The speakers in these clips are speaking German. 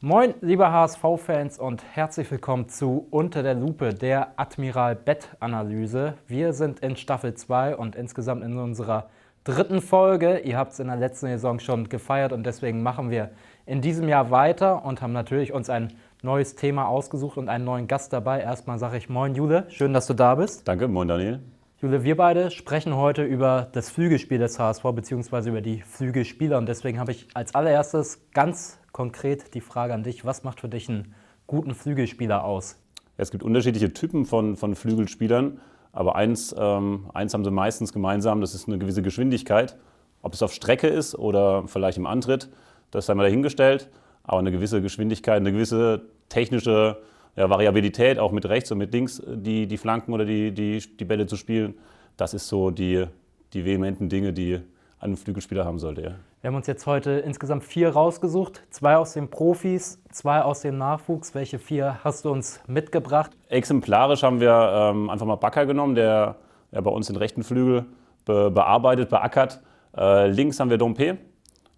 Moin, liebe HSV-Fans und herzlich willkommen zu Unter der Lupe, der Admiral Bett-Analyse. Wir sind in Staffel 2 und insgesamt in unserer dritten Folge. Ihr habt es in der letzten Saison schon gefeiert und deswegen machen wir in diesem Jahr weiter und haben natürlich uns ein neues Thema ausgesucht und einen neuen Gast dabei. Erstmal sage ich Moin Jule, schön, dass du da bist. Danke, Moin Daniel. Jule, wir beide sprechen heute über das Flügelspiel des HSV bzw. über die Flügelspieler. Und deswegen habe ich als allererstes ganz konkret die Frage an dich, was macht für dich einen guten Flügelspieler aus? Es gibt unterschiedliche Typen von, von Flügelspielern, aber eins, ähm, eins haben sie meistens gemeinsam, das ist eine gewisse Geschwindigkeit. Ob es auf Strecke ist oder vielleicht im Antritt, das sei mal dahingestellt, aber eine gewisse Geschwindigkeit, eine gewisse technische ja, Variabilität, auch mit rechts und mit links äh, die, die Flanken oder die, die, die Bälle zu spielen. Das ist so die, die vehementen Dinge, die ein Flügelspieler haben sollte. Ja. Wir haben uns jetzt heute insgesamt vier rausgesucht, zwei aus den Profis, zwei aus dem Nachwuchs. Welche vier hast du uns mitgebracht? Exemplarisch haben wir ähm, einfach mal Backer genommen, der ja, bei uns den rechten Flügel be bearbeitet, beackert. Äh, links haben wir Dompe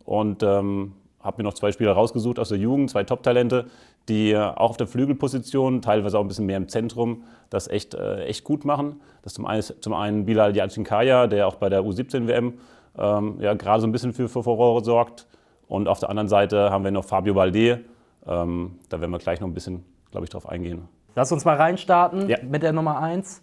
und ähm, habe mir noch zwei Spieler rausgesucht aus der Jugend, zwei Top-Talente, die auch auf der Flügelposition, teilweise auch ein bisschen mehr im Zentrum, das echt, äh, echt gut machen. Das ist zum einen, zum einen Bilal Yacinkaya, der auch bei der U17-WM ähm, ja, gerade so ein bisschen für Furore sorgt. Und auf der anderen Seite haben wir noch Fabio Balde. Ähm, da werden wir gleich noch ein bisschen, glaube ich, drauf eingehen. Lass uns mal reinstarten ja. mit der Nummer 1.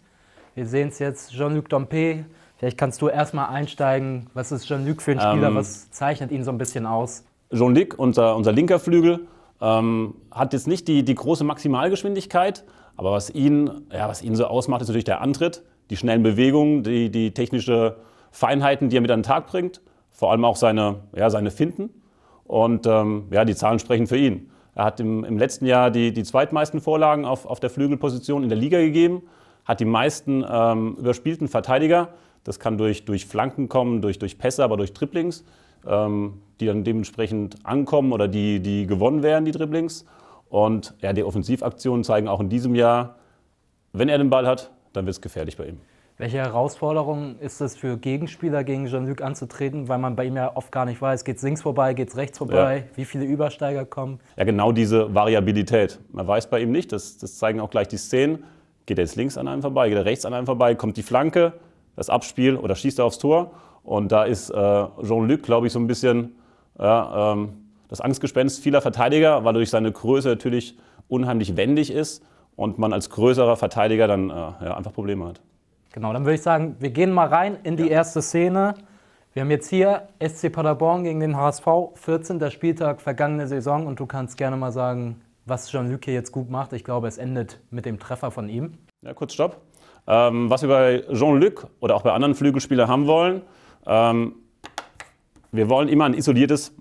Wir sehen es jetzt, Jean-Luc Dompe. Vielleicht kannst du erstmal einsteigen. Was ist Jean-Luc für ein Spieler? Ähm, was zeichnet ihn so ein bisschen aus? Jean-Luc, unser, unser linker Flügel, ähm, hat jetzt nicht die, die große Maximalgeschwindigkeit, aber was ihn, ja, was ihn so ausmacht, ist natürlich der Antritt, die schnellen Bewegungen, die, die technische Feinheiten, die er mit an den Tag bringt, vor allem auch seine, ja, seine Finden. Und ähm, ja, die Zahlen sprechen für ihn. Er hat im, im letzten Jahr die, die zweitmeisten Vorlagen auf, auf der Flügelposition in der Liga gegeben, hat die meisten ähm, überspielten Verteidiger. Das kann durch, durch Flanken kommen, durch, durch Pässe, aber durch Triplings. Ähm, die dann dementsprechend ankommen oder die, die gewonnen werden, die Dribblings. Und ja, die Offensivaktionen zeigen auch in diesem Jahr, wenn er den Ball hat, dann wird es gefährlich bei ihm. Welche Herausforderung ist es für Gegenspieler gegen Jean-Luc anzutreten, weil man bei ihm ja oft gar nicht weiß, es links vorbei, geht es rechts vorbei, ja. wie viele Übersteiger kommen? Ja, genau diese Variabilität. Man weiß bei ihm nicht, das, das zeigen auch gleich die Szenen. Geht er jetzt links an einem vorbei, geht er rechts an einem vorbei, kommt die Flanke, das Abspiel oder schießt er aufs Tor? Und da ist äh, Jean-Luc, glaube ich, so ein bisschen ja, ähm, das Angstgespenst vieler Verteidiger, weil durch seine Größe natürlich unheimlich wendig ist und man als größerer Verteidiger dann äh, ja, einfach Probleme hat. Genau, dann würde ich sagen, wir gehen mal rein in die ja. erste Szene. Wir haben jetzt hier SC Paderborn gegen den HSV, 14. Spieltag vergangene Saison und du kannst gerne mal sagen, was Jean-Luc hier jetzt gut macht. Ich glaube, es endet mit dem Treffer von ihm. Ja, kurz Stopp. Ähm, was wir bei Jean-Luc oder auch bei anderen Flügelspielern haben wollen, ähm, wir wollen immer ein isoliertes,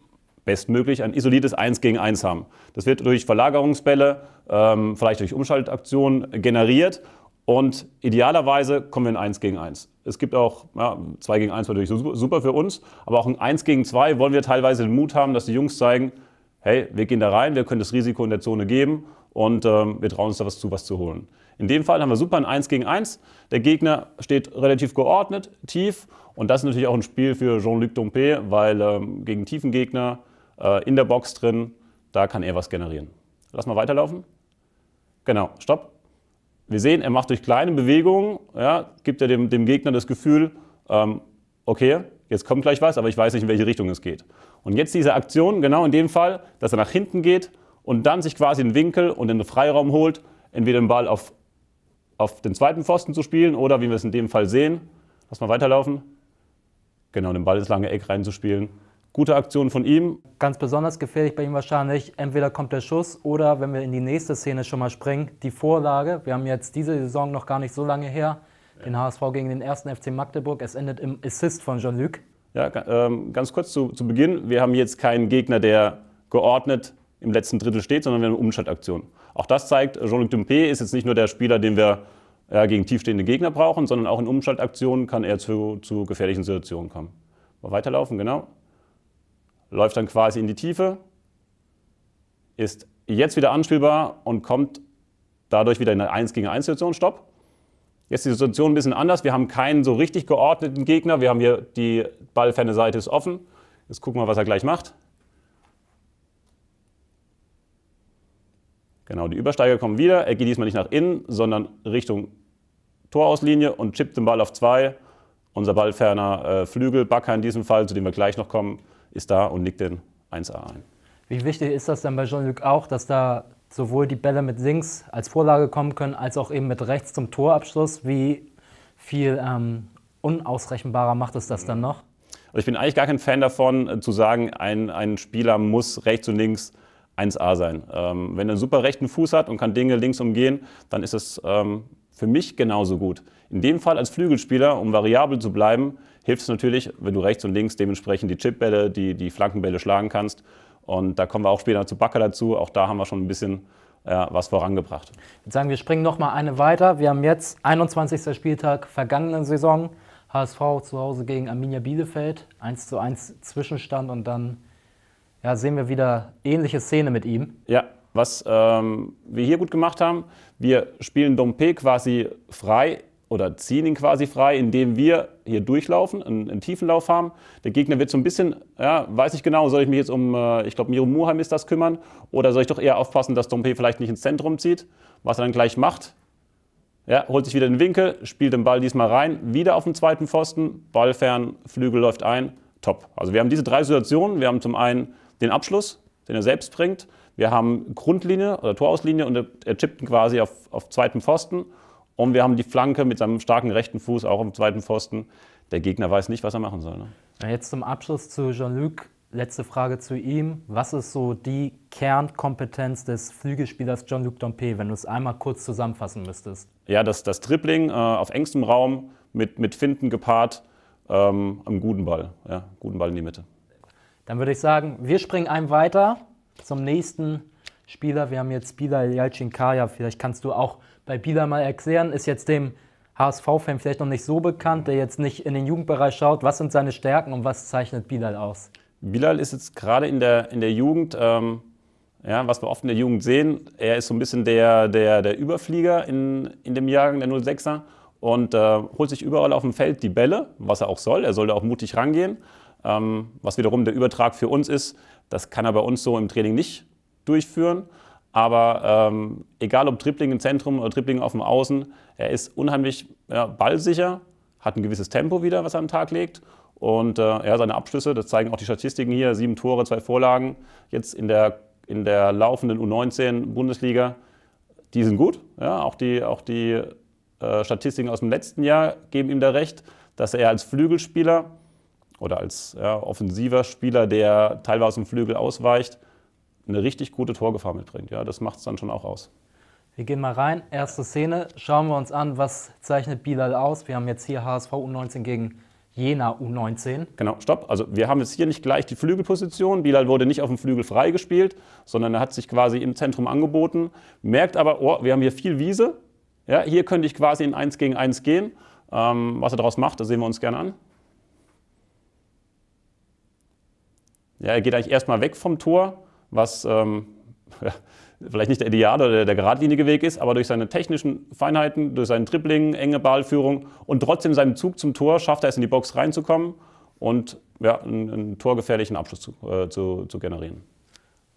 bestmöglich ein isoliertes 1 gegen 1 haben. Das wird durch Verlagerungsbälle, ähm, vielleicht durch Umschaltaktionen generiert und idealerweise kommen wir in 1 gegen 1. Es gibt auch, ja, 2 gegen 1 war natürlich super für uns, aber auch in 1 gegen 2 wollen wir teilweise den Mut haben, dass die Jungs zeigen, hey, wir gehen da rein, wir können das Risiko in der Zone geben und ähm, wir trauen uns da was zu, was zu holen. In dem Fall haben wir super ein 1 gegen 1. Der Gegner steht relativ geordnet, tief. Und das ist natürlich auch ein Spiel für Jean-Luc Dompé, weil ähm, gegen tiefen Gegner äh, in der Box drin, da kann er was generieren. Lass mal weiterlaufen. Genau, stopp. Wir sehen, er macht durch kleine Bewegungen, ja, gibt er dem, dem Gegner das Gefühl, ähm, okay, jetzt kommt gleich was, aber ich weiß nicht, in welche Richtung es geht. Und jetzt diese Aktion, genau in dem Fall, dass er nach hinten geht und dann sich quasi einen Winkel und einen Freiraum holt, entweder den Ball auf auf den zweiten Pfosten zu spielen oder wie wir es in dem Fall sehen, lass mal weiterlaufen, genau den Ball ins lange Eck reinzuspielen. Gute Aktion von ihm. Ganz besonders gefährlich bei ihm wahrscheinlich, entweder kommt der Schuss oder wenn wir in die nächste Szene schon mal springen, die Vorlage. Wir haben jetzt diese Saison noch gar nicht so lange her, den HSV gegen den ersten FC Magdeburg. Es endet im Assist von Jean-Luc. Ja, ähm, ganz kurz zu, zu Beginn. Wir haben jetzt keinen Gegner, der geordnet im letzten Drittel steht, sondern wir haben eine Umschaltaktion. Auch das zeigt, Jean-Luc Dumpe ist jetzt nicht nur der Spieler, den wir ja, gegen tiefstehende Gegner brauchen, sondern auch in Umschaltaktionen kann er zu, zu gefährlichen Situationen kommen. Mal weiterlaufen, genau. Läuft dann quasi in die Tiefe, ist jetzt wieder anspielbar und kommt dadurch wieder in eine 1 gegen 1 Situation. Stopp. Jetzt ist die Situation ein bisschen anders. Wir haben keinen so richtig geordneten Gegner. Wir haben hier die ballferne Seite ist offen. Jetzt gucken wir, was er gleich macht. Genau, die Übersteiger kommen wieder. Er geht diesmal nicht nach innen, sondern Richtung Torauslinie und chippt den Ball auf zwei. Unser ballferner äh, Flügel, Backer in diesem Fall, zu dem wir gleich noch kommen, ist da und legt den 1A ein. Wie wichtig ist das denn bei Jean-Luc auch, dass da sowohl die Bälle mit links als Vorlage kommen können, als auch eben mit rechts zum Torabschluss? Wie viel ähm, unausrechenbarer macht es das dann noch? Also ich bin eigentlich gar kein Fan davon, äh, zu sagen, ein, ein Spieler muss rechts und links 1A sein. Ähm, wenn er einen super rechten Fuß hat und kann Dinge links umgehen, dann ist es ähm, für mich genauso gut. In dem Fall als Flügelspieler, um variabel zu bleiben, hilft es natürlich, wenn du rechts und links dementsprechend die Chipbälle, die, die Flankenbälle schlagen kannst. Und da kommen wir auch später zu Backe dazu. Auch da haben wir schon ein bisschen ja, äh, was vorangebracht. Jetzt sagen wir, springen noch mal eine weiter. Wir haben jetzt 21. Spieltag vergangenen Saison. HSV zu Hause gegen Arminia Bielefeld. 1 zu 1 Zwischenstand und dann ja, sehen wir wieder ähnliche Szene mit ihm. Ja, was ähm, wir hier gut gemacht haben, wir spielen Dompe quasi frei oder ziehen ihn quasi frei, indem wir hier durchlaufen, einen, einen tiefen Lauf haben. Der Gegner wird so ein bisschen, ja, weiß ich genau, soll ich mich jetzt um, äh, ich glaube, Miro Muheim ist das kümmern oder soll ich doch eher aufpassen, dass Dompe vielleicht nicht ins Zentrum zieht, was er dann gleich macht. Ja, holt sich wieder den Winkel, spielt den Ball diesmal rein, wieder auf den zweiten Pfosten, Ball fern, Flügel läuft ein, top. Also wir haben diese drei Situationen. Wir haben zum einen den Abschluss, den er selbst bringt. Wir haben Grundlinie oder Torauslinie und er chippt quasi auf, auf zweiten Pfosten. Und wir haben die Flanke mit seinem starken rechten Fuß auch am zweiten Pfosten. Der Gegner weiß nicht, was er machen soll. Ne? Jetzt zum Abschluss zu Jean-Luc. Letzte Frage zu ihm. Was ist so die Kernkompetenz des Flügelspielers Jean-Luc Dompe, wenn du es einmal kurz zusammenfassen müsstest? Ja, das, das Dribbling äh, auf engstem Raum mit, mit Finden gepaart ähm, am guten Ball. Ja, guten Ball in die Mitte. Dann würde ich sagen, wir springen einem weiter zum nächsten Spieler. Wir haben jetzt Bilal Jalcinkaya. Vielleicht kannst du auch bei Bilal mal erklären, ist jetzt dem HSV-Fan vielleicht noch nicht so bekannt, der jetzt nicht in den Jugendbereich schaut. Was sind seine Stärken und was zeichnet Bilal aus? Bilal ist jetzt gerade in der, in der Jugend, ähm, ja, was wir oft in der Jugend sehen, er ist so ein bisschen der, der, der Überflieger in, in dem Jahrgang der 06er und äh, holt sich überall auf dem Feld die Bälle, was er auch soll. Er soll da auch mutig rangehen. Ähm, was wiederum der Übertrag für uns ist. Das kann er bei uns so im Training nicht durchführen. Aber ähm, egal ob Dribbling im Zentrum oder Dribbling auf dem Außen, er ist unheimlich ja, ballsicher, hat ein gewisses Tempo wieder, was er am Tag legt. Und äh, ja, seine Abschlüsse, das zeigen auch die Statistiken hier, sieben Tore, zwei Vorlagen. Jetzt in der, in der laufenden U19-Bundesliga, die sind gut. Ja, auch die, auch die äh, Statistiken aus dem letzten Jahr geben ihm da recht, dass er als Flügelspieler oder als ja, offensiver Spieler, der teilweise im Flügel ausweicht, eine richtig gute Torgefahr mitbringt. Ja, das macht es dann schon auch aus. Wir gehen mal rein. Erste Szene. Schauen wir uns an, was zeichnet Bilal aus. Wir haben jetzt hier HSV U19 gegen Jena U19. Genau, stopp. Also wir haben jetzt hier nicht gleich die Flügelposition. Bilal wurde nicht auf dem Flügel freigespielt, sondern er hat sich quasi im Zentrum angeboten. Merkt aber, oh, wir haben hier viel Wiese. Ja, hier könnte ich quasi in 1 gegen 1 gehen. Ähm, was er daraus macht, das sehen wir uns gerne an. Ja, er geht eigentlich erstmal weg vom Tor, was ähm, vielleicht nicht der ideale oder der geradlinige Weg ist, aber durch seine technischen Feinheiten, durch seinen Dribbling, enge Ballführung und trotzdem seinem Zug zum Tor schafft er es in die Box reinzukommen und ja, einen, einen torgefährlichen Abschluss zu, äh, zu, zu generieren.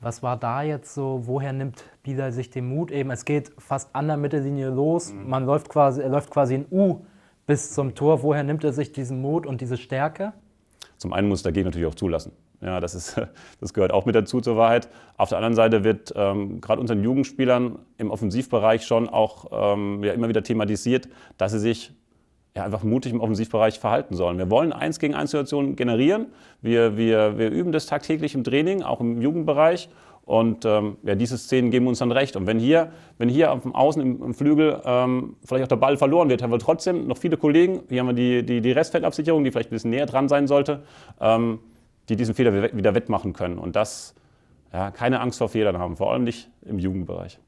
Was war da jetzt so, woher nimmt Bieler sich den Mut? Eben, es geht fast an der Mittellinie los. Mhm. Man läuft quasi, er läuft quasi in U bis zum Tor. Woher nimmt er sich diesen Mut und diese Stärke? Zum einen muss er dagegen natürlich auch zulassen. Ja, das, ist, das gehört auch mit dazu zur Wahrheit. Auf der anderen Seite wird ähm, gerade unseren Jugendspielern im Offensivbereich schon auch ähm, ja, immer wieder thematisiert, dass sie sich ja, einfach mutig im Offensivbereich verhalten sollen. Wir wollen eins gegen eins Situationen generieren. Wir, wir, wir üben das tagtäglich im Training, auch im Jugendbereich. Und ähm, ja, diese Szenen geben uns dann recht. Und wenn hier, wenn hier auf dem Außen im, im Flügel ähm, vielleicht auch der Ball verloren wird, haben wir trotzdem noch viele Kollegen. Hier haben wir die, die, die Restfeldabsicherung, die vielleicht ein bisschen näher dran sein sollte. Ähm, die diesen Fehler wieder wettmachen können. Und das, ja, keine Angst vor Fehlern haben, vor allem nicht im Jugendbereich.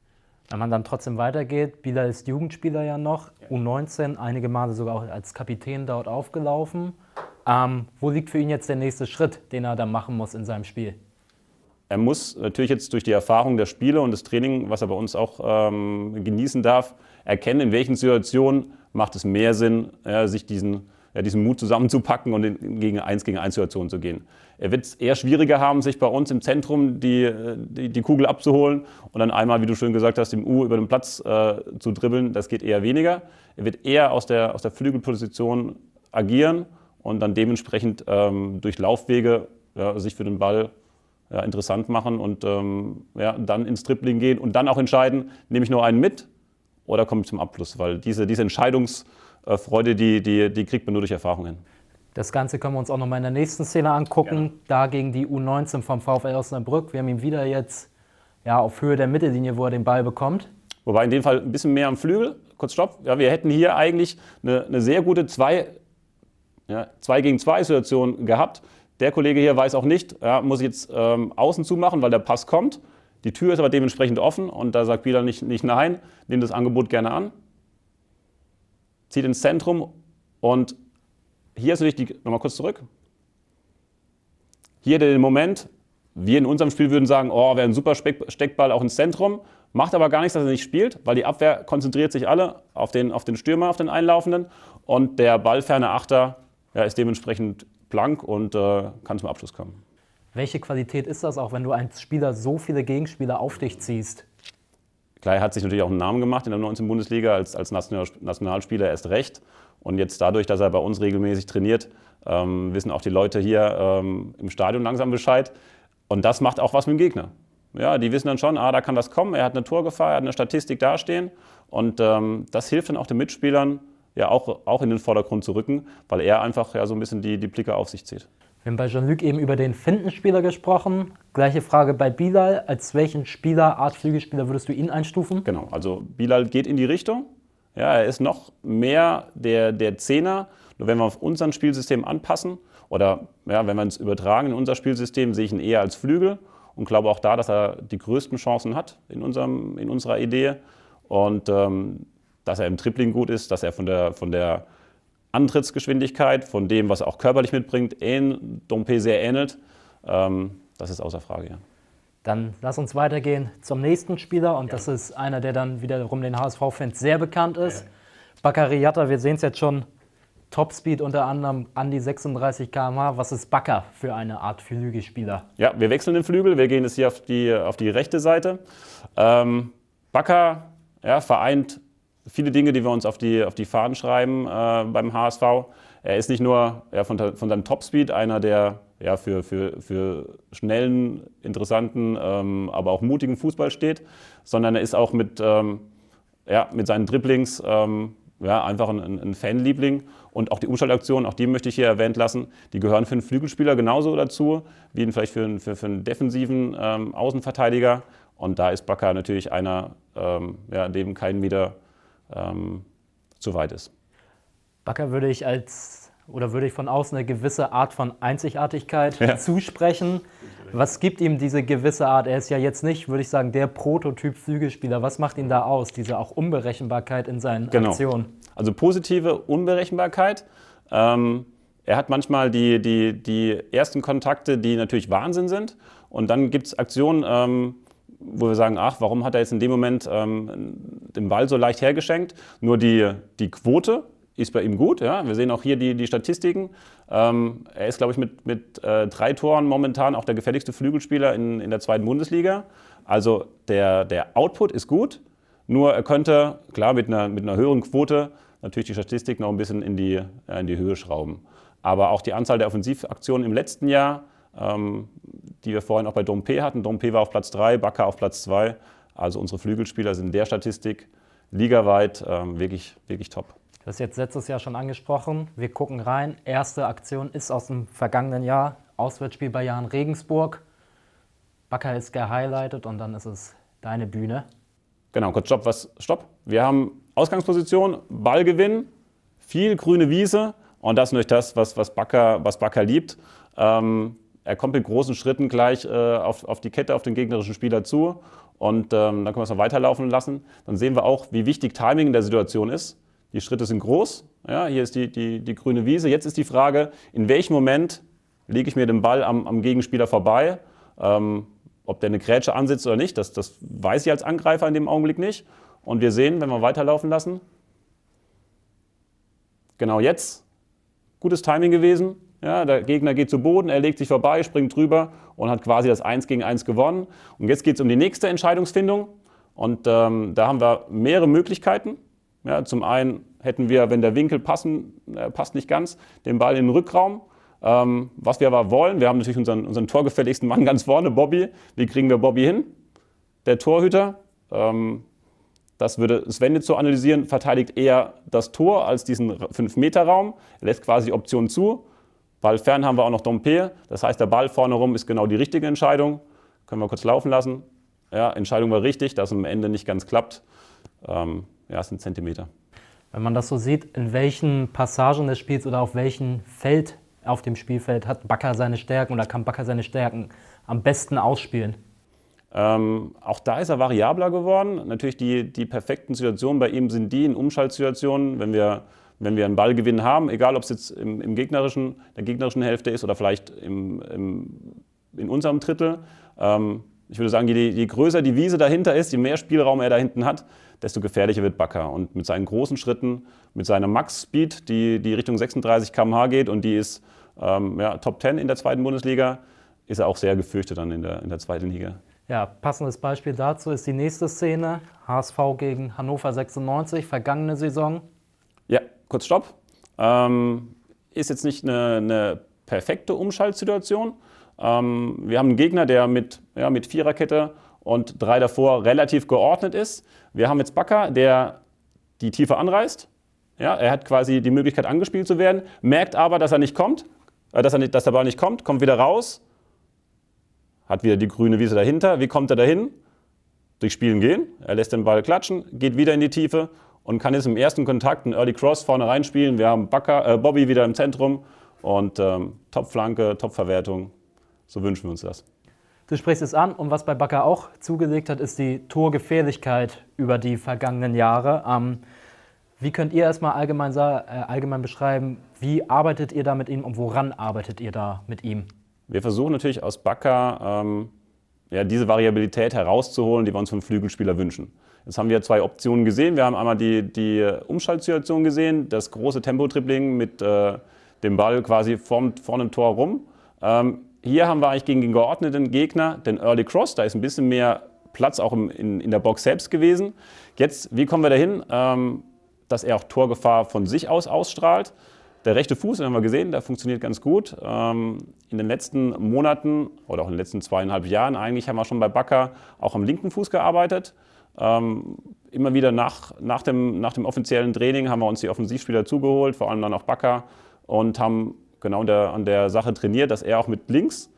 Wenn man dann trotzdem weitergeht, Bieler ist Jugendspieler ja noch, U19, einige Male sogar auch als Kapitän dort aufgelaufen. Ähm, wo liegt für ihn jetzt der nächste Schritt, den er dann machen muss in seinem Spiel? Er muss natürlich jetzt durch die Erfahrung der Spiele und das Training, was er bei uns auch ähm, genießen darf, erkennen, in welchen Situationen macht es mehr Sinn, ja, sich diesen ja, diesen Mut zusammenzupacken und in, gegen eins gegen eins Situationen zu gehen. Er wird es eher schwieriger haben, sich bei uns im Zentrum die, äh, die, die, Kugel abzuholen und dann einmal, wie du schön gesagt hast, im U über den Platz äh, zu dribbeln. Das geht eher weniger. Er wird eher aus der, aus der Flügelposition agieren und dann dementsprechend ähm, durch Laufwege ja, sich für den Ball ja, interessant machen und ähm, ja, dann ins Dribbling gehen und dann auch entscheiden, nehme ich nur einen mit oder komme ich zum Abschluss? Weil diese, diese Entscheidungs- äh, Freude, die, die, die kriegt man nur durch Erfahrungen. Das Ganze können wir uns auch nochmal in der nächsten Szene angucken. Gerne. Da gegen die U19 vom VfL Osnabrück. Wir haben ihn wieder jetzt ja, auf Höhe der Mittellinie, wo er den Ball bekommt. Wobei in dem Fall ein bisschen mehr am Flügel. Kurz Stopp. Ja, wir hätten hier eigentlich eine, eine sehr gute 2 ja, zwei gegen 2 Situation gehabt. Der Kollege hier weiß auch nicht, ja, muss ich jetzt ähm, außen zumachen, weil der Pass kommt. Die Tür ist aber dementsprechend offen und da sagt Bieler nicht, nicht nein, nimm das Angebot gerne an zieht ins Zentrum und hier ist natürlich die, nochmal kurz zurück, hier den Moment, wir in unserem Spiel würden sagen, oh, wäre ein super Steckball auch ins Zentrum, macht aber gar nichts, dass er nicht spielt, weil die Abwehr konzentriert sich alle auf den, auf den Stürmer, auf den Einlaufenden und der ballferne Achter ja, ist dementsprechend blank und äh, kann zum Abschluss kommen. Welche Qualität ist das auch, wenn du als Spieler so viele Gegenspieler auf dich ziehst? Klar, er hat sich natürlich auch einen Namen gemacht in der 19. Bundesliga als, als Nationalspieler erst recht. Und jetzt dadurch, dass er bei uns regelmäßig trainiert, ähm, wissen auch die Leute hier ähm, im Stadion langsam Bescheid. Und das macht auch was mit dem Gegner. Ja, die wissen dann schon, ah, da kann was kommen, er hat eine Torgefahr, er hat eine Statistik dastehen. Und ähm, das hilft dann auch den Mitspielern, ja auch, auch in den Vordergrund zu rücken, weil er einfach ja so ein bisschen die, die Blicke auf sich zieht. Wir haben bei Jean-Luc eben über den Findenspieler gesprochen. Gleiche Frage bei Bilal. Als welchen Spieler, Art Flügelspieler würdest du ihn einstufen? Genau, also Bilal geht in die Richtung. Ja, er ist noch mehr der, der Zehner. Nur wenn wir auf unser Spielsystem anpassen oder ja, wenn wir es übertragen in unser Spielsystem, sehe ich ihn eher als Flügel und glaube auch da, dass er die größten Chancen hat in, unserem, in unserer Idee. Und ähm, dass er im Tripling gut ist, dass er von der, von der Antrittsgeschwindigkeit, von dem, was er auch körperlich mitbringt, ähn, Dompe sehr ähnelt. Ähm, das ist außer Frage, ja. Dann lass uns weitergehen zum nächsten Spieler und ja. das ist einer, der dann wiederum den HSV-Fans sehr bekannt ist. Ja. Bakary Jatta, wir sehen es jetzt schon, Topspeed unter anderem an die 36 km/h. Was ist Bakker für eine Art Flügelspieler? Ja, wir wechseln den Flügel, wir gehen jetzt hier auf die, auf die rechte Seite. Ähm, Bakker ja, vereint viele Dinge, die wir uns auf die, auf die Fahnen schreiben äh, beim HSV. Er ist nicht nur ja, von, von seinem Topspeed einer der ja, für, für, für schnellen, interessanten, ähm, aber auch mutigen Fußball steht, sondern er ist auch mit, ähm, ja, mit seinen Dribblings ähm, ja, einfach ein, ein Fanliebling. Und auch die Umschaltaktionen, auch die möchte ich hier erwähnt lassen, die gehören für einen Flügelspieler genauso dazu, wie vielleicht für einen, für, für einen defensiven ähm, Außenverteidiger. Und da ist Bakker natürlich einer, ähm, ja, dem kein Meter ähm, zu weit ist. Backer würde ich als oder würde ich von außen eine gewisse Art von Einzigartigkeit ja. zusprechen. Was gibt ihm diese gewisse Art? Er ist ja jetzt nicht, würde ich sagen, der Prototyp Flügelspieler. Was macht ihn da aus, diese auch Unberechenbarkeit in seinen genau. Aktionen? Also positive Unberechenbarkeit. Ähm, er hat manchmal die, die, die ersten Kontakte, die natürlich Wahnsinn sind. Und dann gibt es Aktionen, ähm, wo wir sagen, ach, warum hat er jetzt in dem Moment ähm, den Ball so leicht hergeschenkt? Nur die, die Quote ist bei ihm gut. Ja? Wir sehen auch hier die, die Statistiken. Ähm, er ist, glaube ich, mit, mit äh, drei Toren momentan auch der gefährlichste Flügelspieler in, in der zweiten Bundesliga. Also der, der Output ist gut, nur er könnte, klar, mit einer, mit einer höheren Quote natürlich die Statistik noch ein bisschen in die, äh, in die Höhe schrauben. Aber auch die Anzahl der Offensivaktionen im letzten Jahr ähm, die wir vorhin auch bei Dompe hatten. Dompe war auf Platz 3, Bakker auf Platz 2. Also unsere Flügelspieler sind in der Statistik ligaweit ähm, wirklich, wirklich top. Du hast jetzt letztes Jahr schon angesprochen. Wir gucken rein. Erste Aktion ist aus dem vergangenen Jahr. Auswärtsspiel bei Jahren Regensburg. Bakker ist gehighlightet und dann ist es deine Bühne. Genau, kurz Stopp, was? Stopp. Wir haben Ausgangsposition, Ballgewinn, viel grüne Wiese und das ist natürlich das, was, was, Bakker, was liebt. Ähm, er kommt mit großen Schritten gleich äh, auf, auf die Kette, auf den gegnerischen Spieler zu und ähm, dann können wir es noch weiterlaufen lassen. Dann sehen wir auch, wie wichtig Timing in der Situation ist. Die Schritte sind groß. Ja, hier ist die, die, die grüne Wiese. Jetzt ist die Frage, in welchem Moment lege ich mir den Ball am, am Gegenspieler vorbei? Ähm, ob der eine Grätsche ansitzt oder nicht, das, das weiß ich als Angreifer in dem Augenblick nicht. Und wir sehen, wenn wir weiterlaufen lassen, genau jetzt, gutes Timing gewesen, ja, der Gegner geht zu Boden, er legt sich vorbei, springt drüber und hat quasi das 1 gegen 1 gewonnen. Und jetzt geht es um die nächste Entscheidungsfindung. Und ähm, da haben wir mehrere Möglichkeiten. Ja, zum einen hätten wir, wenn der Winkel passen, äh, passt nicht ganz, den Ball in den Rückraum. Ähm, was wir aber wollen, wir haben natürlich unseren, unseren torgefälligsten Mann ganz vorne, Bobby. Wie kriegen wir Bobby hin? Der Torhüter, ähm, das würde Sven jetzt so analysieren, verteidigt eher das Tor als diesen 5-Meter-Raum. Er lässt quasi Optionen zu Ball fern haben wir auch noch Dompe, das heißt, der Ball vorne rum ist genau die richtige Entscheidung. Können wir kurz laufen lassen. Ja, Entscheidung war richtig, dass es am Ende nicht ganz klappt. Ähm, ja, es sind Zentimeter. Wenn man das so sieht, in welchen Passagen des Spiels oder auf welchem Feld auf dem Spielfeld hat Backer seine Stärken oder kann Backer seine Stärken am besten ausspielen? Ähm, auch da ist er variabler geworden. Natürlich die, die perfekten Situationen bei ihm sind die in Umschaltsituationen, wenn wir wenn wir einen Ballgewinn haben, egal ob es jetzt im, im gegnerischen, der gegnerischen Hälfte ist oder vielleicht im, im, in unserem Drittel, ähm, ich würde sagen, je, je, größer die Wiese dahinter ist, je mehr Spielraum er da hinten hat, desto gefährlicher wird Bakker. Und mit seinen großen Schritten, mit seiner Max-Speed, die, die Richtung 36 km/h geht und die ist ähm, ja, Top 10 in der zweiten Bundesliga, ist er auch sehr gefürchtet dann in der, in der zweiten Liga. Ja, passendes Beispiel dazu ist die nächste Szene. HSV gegen Hannover 96, vergangene Saison kurz Stopp. Ähm, ist jetzt nicht eine, eine perfekte Umschaltsituation. Ähm, wir haben einen Gegner, der mit, ja, mit Viererkette und drei davor relativ geordnet ist. Wir haben jetzt Backer, der die Tiefe anreißt. Ja, er hat quasi die Möglichkeit, angespielt zu werden, merkt aber, dass er nicht kommt, äh, dass, er nicht, dass der Ball nicht kommt, kommt wieder raus, hat wieder die grüne Wiese dahinter. Wie kommt er dahin? Durch Spielen gehen. Er lässt den Ball klatschen, geht wieder in die Tiefe und kann jetzt im ersten Kontakt einen Early Cross vorne reinspielen. Wir haben Backer, äh, Bobby wieder im Zentrum und ähm, Top-Flanke, Top-Verwertung. So wünschen wir uns das. Du sprichst es an und was bei Bakker auch zugelegt hat, ist die Torgefährlichkeit über die vergangenen Jahre. Ähm, wie könnt ihr erstmal allgemein, äh, allgemein beschreiben, wie arbeitet ihr da mit ihm und woran arbeitet ihr da mit ihm? Wir versuchen natürlich aus Bakker ähm, ja, diese Variabilität herauszuholen, die wir uns vom Flügelspieler wünschen. Jetzt haben wir zwei Optionen gesehen. Wir haben einmal die, die Umschaltsituation gesehen, das große Tempo-Tripling mit äh, dem Ball quasi vorm, vor dem Tor rum. Ähm, hier haben wir eigentlich gegen den geordneten Gegner den Early Cross. Da ist ein bisschen mehr Platz auch im, in, in der Box selbst gewesen. Jetzt, wie kommen wir dahin, ähm, dass er auch Torgefahr von sich aus ausstrahlt? Der rechte Fuß, den haben wir gesehen, der funktioniert ganz gut. Ähm, in den letzten Monaten oder auch in den letzten zweieinhalb Jahren eigentlich haben wir schon bei Bakker auch am linken Fuß gearbeitet. Ähm, immer wieder nach, nach, dem, nach dem offiziellen Training haben wir uns die Offensivspieler zugeholt, vor allem dann auch Bakker, und haben genau an der, an der Sache trainiert, dass er auch mit links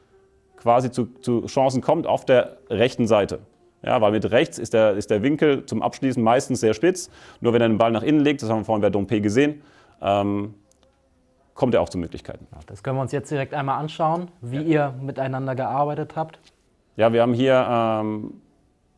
quasi zu, zu Chancen kommt auf der rechten Seite. Ja, weil mit rechts ist der, ist der Winkel zum Abschließen meistens sehr spitz. Nur wenn er den Ball nach innen legt, das haben wir vorhin bei Dompe gesehen, ähm, kommt er auch zu Möglichkeiten. Das können wir uns jetzt direkt einmal anschauen, wie ja. ihr miteinander gearbeitet habt. Ja, wir haben hier ähm,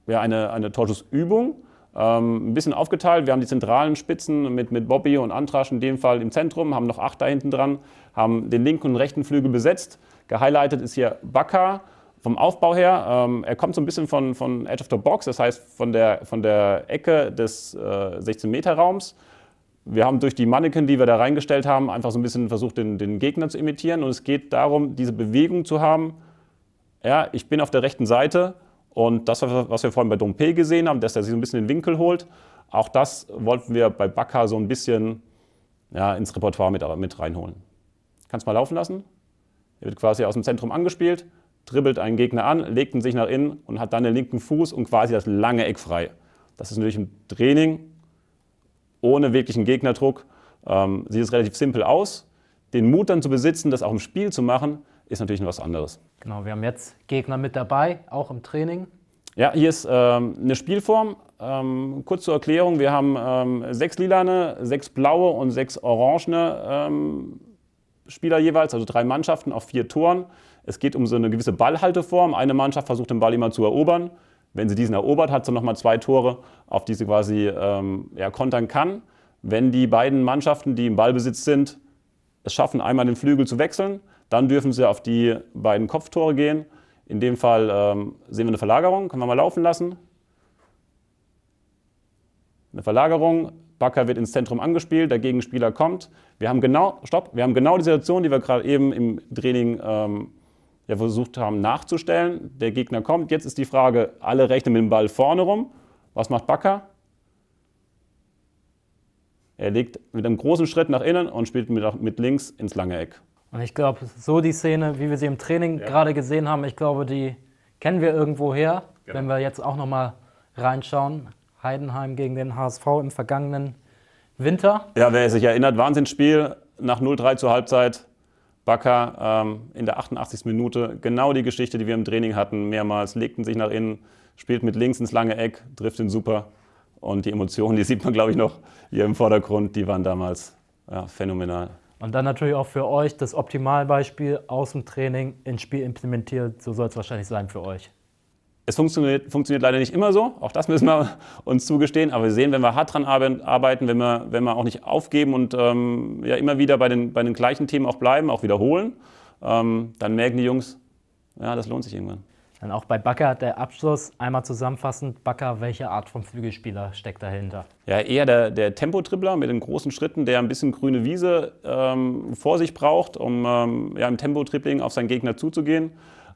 wäre eine, eine Torschussübung. Ähm, ein bisschen aufgeteilt. Wir haben die zentralen Spitzen mit, mit Bobby und Antrasch in dem Fall im Zentrum, haben noch acht da hinten dran, haben den linken und rechten Flügel besetzt. Gehighlightet ist hier Baka Vom Aufbau her, ähm, er kommt so ein bisschen von, von Edge of the Box, das heißt von der, von der Ecke des äh, 16-Meter-Raums. Wir haben durch die Mannequin, die wir da reingestellt haben, einfach so ein bisschen versucht, den, den, Gegner zu imitieren. Und es geht darum, diese Bewegung zu haben. Ja, ich bin auf der rechten Seite, und das, was wir vorhin bei Dompe gesehen haben, dass er sich so ein bisschen den Winkel holt, auch das wollten wir bei Bacca so ein bisschen ja, ins Repertoire mit, mit reinholen. Kannst du mal laufen lassen. Er wird quasi aus dem Zentrum angespielt, dribbelt einen Gegner an, legt ihn sich nach innen und hat dann den linken Fuß und quasi das lange Eck frei. Das ist natürlich ein Training ohne wirklichen Gegnerdruck. Ähm, sieht es relativ simpel aus. Den Mut dann zu besitzen, das auch im Spiel zu machen, ist natürlich was anderes. Genau, wir haben jetzt Gegner mit dabei, auch im Training. Ja, hier ist ähm, eine Spielform. Ähm, kurz zur Erklärung, wir haben ähm, sechs lilane, sechs blaue und sechs orangene ähm, Spieler jeweils, also drei Mannschaften auf vier Toren. Es geht um so eine gewisse Ballhalteform. Eine Mannschaft versucht den Ball immer zu erobern. Wenn sie diesen erobert, hat sie nochmal zwei Tore, auf die sie quasi ähm, ja, kontern kann. Wenn die beiden Mannschaften, die im Ballbesitz sind, es schaffen, einmal den Flügel zu wechseln, dann dürfen sie auf die beiden Kopftore gehen. In dem Fall ähm, sehen wir eine Verlagerung, können wir mal laufen lassen. Eine Verlagerung, Bakker wird ins Zentrum angespielt, der Gegenspieler kommt. Wir haben genau, stopp, wir haben genau die Situation, die wir gerade eben im Training ähm, ja, versucht haben nachzustellen. Der Gegner kommt, jetzt ist die Frage, alle rechnen mit dem Ball vorne rum. Was macht Bakker? Er legt mit einem großen Schritt nach innen und spielt mit, mit links ins lange Eck. Und ich glaube, so die Szene, wie wir sie im Training ja. gerade gesehen haben, ich glaube, die kennen wir irgendwo her. Genau. Wenn wir jetzt auch nochmal reinschauen, Heidenheim gegen den HSV im vergangenen Winter. Ja, wer sich erinnert, Wahnsinnsspiel nach 0-3 zur Halbzeit. Bakker ähm, in der 88. Minute, genau die Geschichte, die wir im Training hatten, mehrmals, legten sich nach innen, spielt mit links ins lange Eck, trifft ihn super. Und die Emotionen, die sieht man, glaube ich, noch hier im Vordergrund, die waren damals ja, phänomenal. Und dann natürlich auch für euch das Optimalbeispiel aus dem Training ins Spiel implementiert. So soll es wahrscheinlich sein für euch. Es funktioniert, funktioniert, leider nicht immer so, auch das müssen wir uns zugestehen, aber wir sehen, wenn wir hart dran arbeiten, wenn wir, wenn wir auch nicht aufgeben und ähm, ja, immer wieder bei den, bei den gleichen Themen auch bleiben, auch wiederholen, ähm, dann merken die Jungs, ja, das lohnt sich irgendwann. Dann auch bei Bakker der Abschluss einmal zusammenfassend. Bakker, welche Art von Flügelspieler steckt dahinter? Ja, eher der, der Tempotribbler mit den großen Schritten, der ein bisschen grüne Wiese ähm, vor sich braucht, um ähm, ja, im Tempotribbling auf seinen Gegner zuzugehen.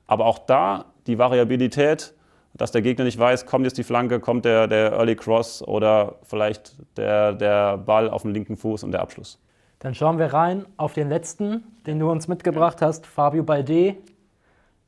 Aber auch da die Variabilität, dass der Gegner nicht weiß, kommt jetzt die Flanke, kommt der, der Early Cross oder vielleicht der, der Ball auf dem linken Fuß und der Abschluss. Dann schauen wir rein auf den letzten, den du uns mitgebracht hast, Fabio Balde,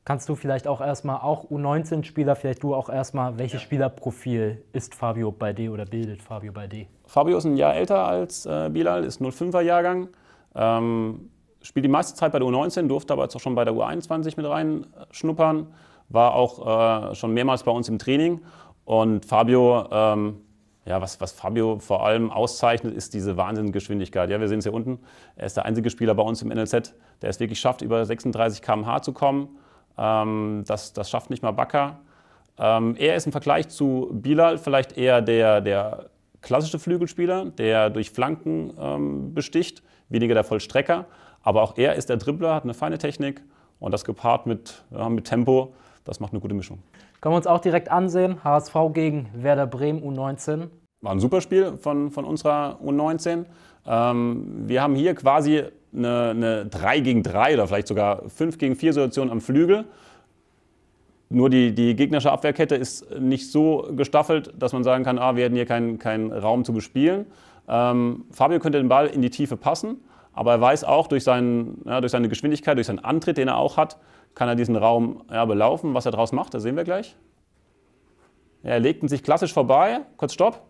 Kannst du vielleicht auch erstmal, auch U19-Spieler, vielleicht du auch erstmal, welches ja. Spielerprofil ist Fabio bei D oder bildet Fabio bei D? Fabio ist ein Jahr älter als äh, Bilal, ist 05er-Jahrgang, ähm, spielt die meiste Zeit bei der U19, durfte aber jetzt auch schon bei der U21 mit reinschnuppern, war auch äh, schon mehrmals bei uns im Training. Und Fabio, ähm, ja, was, was Fabio vor allem auszeichnet, ist diese Wahnsinnsgeschwindigkeit. Ja, wir sehen es hier unten. Er ist der einzige Spieler bei uns im NLZ, der es wirklich schafft, über 36 km/h zu kommen ähm, das, das schafft nicht mal Bakker. Ähm, er ist im Vergleich zu Bilal vielleicht eher der, der klassische Flügelspieler, der durch Flanken ähm, besticht, weniger der Vollstrecker. Aber auch er ist der Dribbler, hat eine feine Technik und das gepaart mit, ja, mit Tempo, das macht eine gute Mischung. Können wir uns auch direkt ansehen, HSV gegen Werder Bremen U19. War ein super Spiel von, von unserer U19. Ähm, wir haben hier quasi eine, eine 3 gegen 3 oder vielleicht sogar 5 gegen 4 Situation am Flügel. Nur die, die gegnerische Abwehrkette ist nicht so gestaffelt, dass man sagen kann, ah, wir hätten hier keinen, keinen Raum zu bespielen. Ähm, Fabio könnte den Ball in die Tiefe passen, aber er weiß auch durch, seinen, ja, durch seine Geschwindigkeit, durch seinen Antritt, den er auch hat, kann er diesen Raum ja, belaufen. Was er daraus macht, das sehen wir gleich. Er legten sich klassisch vorbei, kurz Stopp,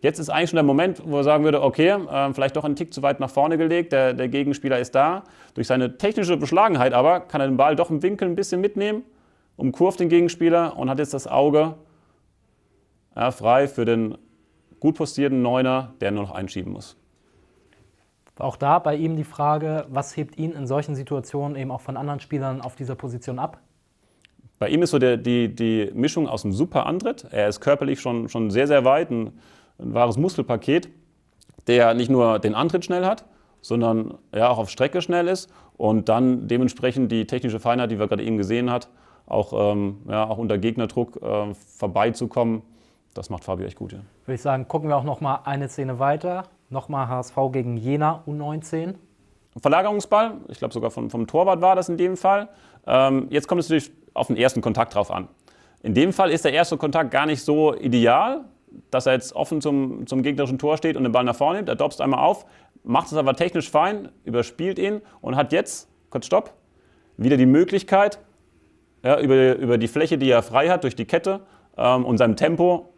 Jetzt ist eigentlich schon der Moment, wo er sagen würde, okay, ähm, vielleicht doch einen Tick zu weit nach vorne gelegt, der, der, Gegenspieler ist da. Durch seine technische Beschlagenheit aber kann er den Ball doch im Winkel ein bisschen mitnehmen, umkurvt den Gegenspieler und hat jetzt das Auge ja, frei für den gut postierten Neuner, der nur noch einschieben muss. Auch da bei ihm die Frage, was hebt ihn in solchen Situationen eben auch von anderen Spielern auf dieser Position ab? Bei ihm ist so der, die, die Mischung aus dem Super-Antritt. Er ist körperlich schon, schon sehr, sehr weit. Ein, ein wahres Muskelpaket, der nicht nur den Antritt schnell hat, sondern ja, auch auf Strecke schnell ist und dann dementsprechend die technische Feinheit, die wir gerade eben gesehen hat, auch, ähm, ja, auch unter Gegnerdruck äh, vorbeizukommen. Das macht Fabio echt gut. Ja. Würde ich sagen, gucken wir auch noch mal eine Szene weiter. Nochmal HSV gegen Jena U19. Verlagerungsball, ich glaube sogar vom, vom Torwart war das in dem Fall. Ähm, jetzt kommt es natürlich auf den ersten Kontakt drauf an. In dem Fall ist der erste Kontakt gar nicht so ideal, dass er jetzt offen zum, zum gegnerischen Tor steht und den Ball nach vorne nimmt. Er dobst einmal auf, macht es aber technisch fein, überspielt ihn und hat jetzt, kurz Stopp, wieder die Möglichkeit, ja, über, über die Fläche, die er frei hat, durch die Kette ähm, und seinem Tempo,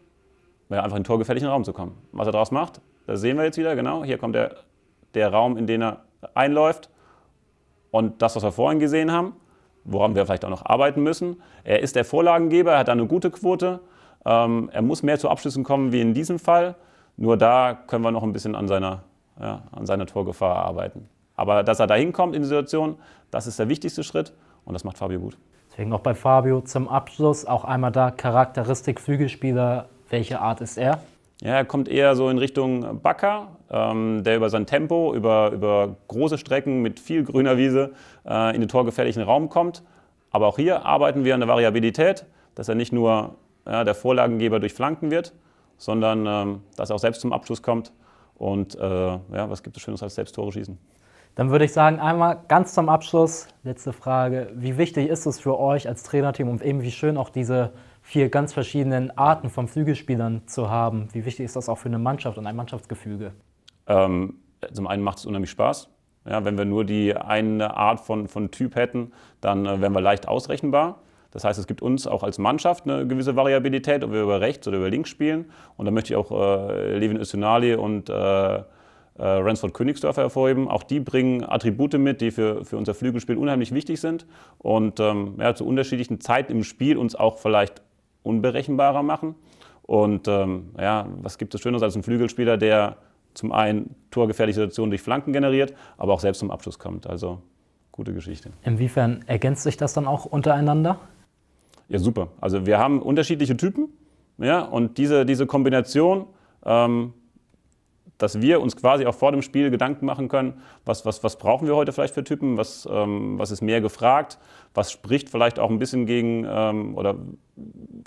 ja, einfach in torgefährlichen Raum zu kommen. Was er daraus macht, das sehen wir jetzt wieder, genau. Hier kommt der, der Raum, in den er einläuft. Und das, was wir vorhin gesehen haben, woran wir vielleicht auch noch arbeiten müssen, er ist der Vorlagengeber, er hat da eine gute Quote. Ähm, er muss mehr zu Abschlüssen kommen wie in diesem Fall. Nur da können wir noch ein bisschen an seiner, ja, an seiner Torgefahr arbeiten. Aber dass er da hinkommt in die Situation, das ist der wichtigste Schritt und das macht Fabio gut. Deswegen auch bei Fabio zum Abschluss auch einmal da Charakteristik Flügelspieler. Welche Art ist er? Ja, er kommt eher so in Richtung Backer, ähm, der über sein Tempo, über, über große Strecken mit viel grüner Wiese äh, in den torgefährlichen Raum kommt. Aber auch hier arbeiten wir an der Variabilität, dass er nicht nur ja, der Vorlagengeber durch Flanken wird, sondern ähm, dass er auch selbst zum Abschluss kommt. Und äh, ja, was gibt es Schönes als selbst Tore schießen? Dann würde ich sagen, einmal ganz zum Abschluss, letzte Frage. Wie wichtig ist es für euch als Trainerteam und eben wie schön auch diese vier ganz verschiedenen Arten von Flügelspielern zu haben? Wie wichtig ist das auch für eine Mannschaft und ein Mannschaftsgefüge? Ähm, zum einen macht es unheimlich Spaß. Ja, wenn wir nur die eine Art von, von Typ hätten, dann äh, wären wir leicht ausrechenbar. Das heißt, es gibt uns auch als Mannschaft eine gewisse Variabilität, ob wir über rechts oder über links spielen. Und da möchte ich auch äh, Levin Östunali und äh, äh, Ransford Königsdörfer hervorheben. Auch die bringen Attribute mit, die für, für unser Flügelspiel unheimlich wichtig sind und ähm, ja, zu unterschiedlichen Zeiten im Spiel uns auch vielleicht unberechenbarer machen. Und ähm, ja, was gibt es Schöneres als ein Flügelspieler, der zum einen torgefährliche Situationen durch Flanken generiert, aber auch selbst zum Abschluss kommt. Also gute Geschichte. Inwiefern ergänzt sich das dann auch untereinander? Ja, super. Also wir haben unterschiedliche Typen ja, und diese, diese Kombination, ähm, dass wir uns quasi auch vor dem Spiel Gedanken machen können, was, was, was brauchen wir heute vielleicht für Typen, was, ähm, was ist mehr gefragt, was spricht vielleicht auch ein bisschen gegen, ähm, oder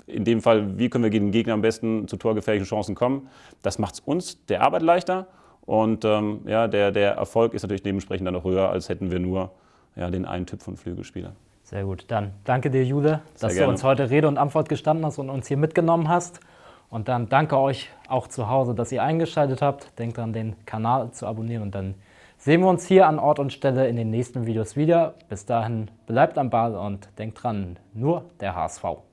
in dem Fall, wie können wir gegen den Gegner am besten zu torgefährlichen Chancen kommen. Das macht es uns der Arbeit leichter und ähm, ja, der, der Erfolg ist natürlich dementsprechend dann auch höher, als hätten wir nur ja, den einen Typ von Flügelspielern. Sehr gut. Dann danke dir, Jule, Sehr dass gerne. du uns heute Rede und Antwort gestanden hast und uns hier mitgenommen hast. Und dann danke euch auch zu Hause, dass ihr eingeschaltet habt. Denkt dran, den Kanal zu abonnieren und dann sehen wir uns hier an Ort und Stelle in den nächsten Videos wieder. Bis dahin bleibt am Ball und denkt dran, nur der HSV.